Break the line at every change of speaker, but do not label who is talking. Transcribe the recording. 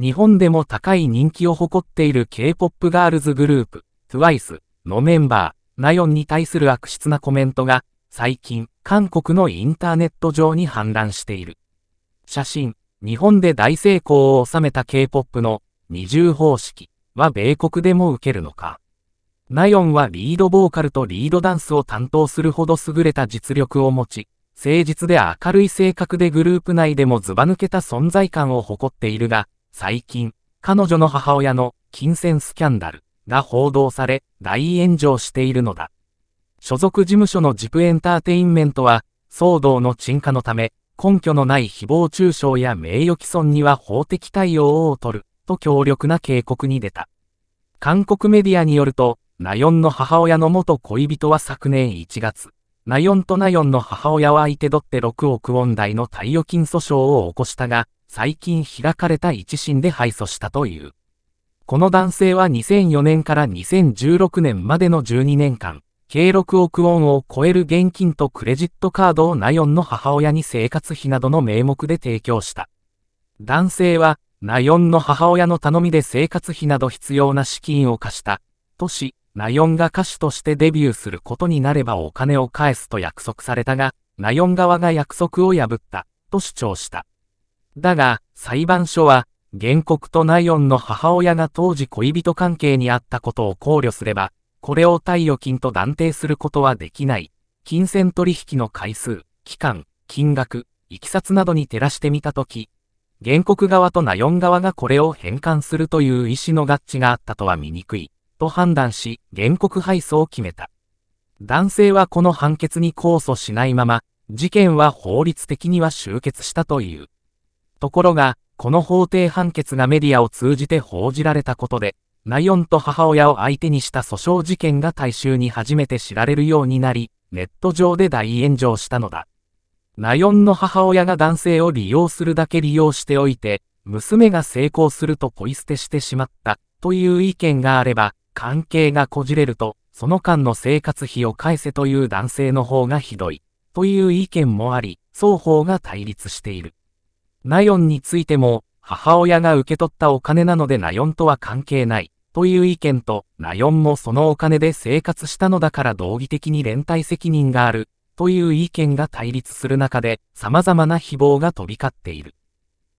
日本でも高い人気を誇っている K-POP ガールズグループ、TWICE のメンバー、ナヨンに対する悪質なコメントが、最近、韓国のインターネット上に氾濫している。写真、日本で大成功を収めた K-POP の二重方式は米国でも受けるのか。ナヨンはリードボーカルとリードダンスを担当するほど優れた実力を持ち、誠実で明るい性格でグループ内でもズバ抜けた存在感を誇っているが、最近、彼女の母親の金銭スキャンダルが報道され、大炎上しているのだ。所属事務所のジプエンターテインメントは、騒動の鎮火のため、根拠のない誹謗中傷や名誉毀損には法的対応を取る、と強力な警告に出た。韓国メディアによると、ナヨンの母親の元恋人は昨年1月、ナヨンとナヨンの母親は相手取って6億ウォン台の貸与金訴訟を起こしたが、最近開かれた一審で敗訴したという。この男性は2004年から2016年までの12年間、計6億ウォンを超える現金とクレジットカードをナヨンの母親に生活費などの名目で提供した。男性は、ナヨンの母親の頼みで生活費など必要な資金を貸した、とし、ナヨンが歌手としてデビューすることになればお金を返すと約束されたが、ナヨン側が約束を破った、と主張した。だが、裁判所は、原告とナヨンの母親が当時恋人関係にあったことを考慮すれば、これを貸与金と断定することはできない。金銭取引の回数、期間、金額、いきさつなどに照らしてみたとき、原告側とナヨン側がこれを返還するという意思の合致があったとは見にくい、と判断し、原告敗訴を決めた。男性はこの判決に控訴しないまま、事件は法律的には終結したという。ところが、この法廷判決がメディアを通じて報じられたことで、ナヨンと母親を相手にした訴訟事件が大衆に初めて知られるようになり、ネット上で大炎上したのだ。ナヨンの母親が男性を利用するだけ利用しておいて、娘が成功するとポイ捨てしてしまった、という意見があれば、関係がこじれると、その間の生活費を返せという男性の方がひどい、という意見もあり、双方が対立している。ナヨンについても、母親が受け取ったお金なのでナヨンとは関係ない、という意見と、ナヨンもそのお金で生活したのだから道義的に連帯責任がある、という意見が対立する中で、様々な誹謗が飛び交っている。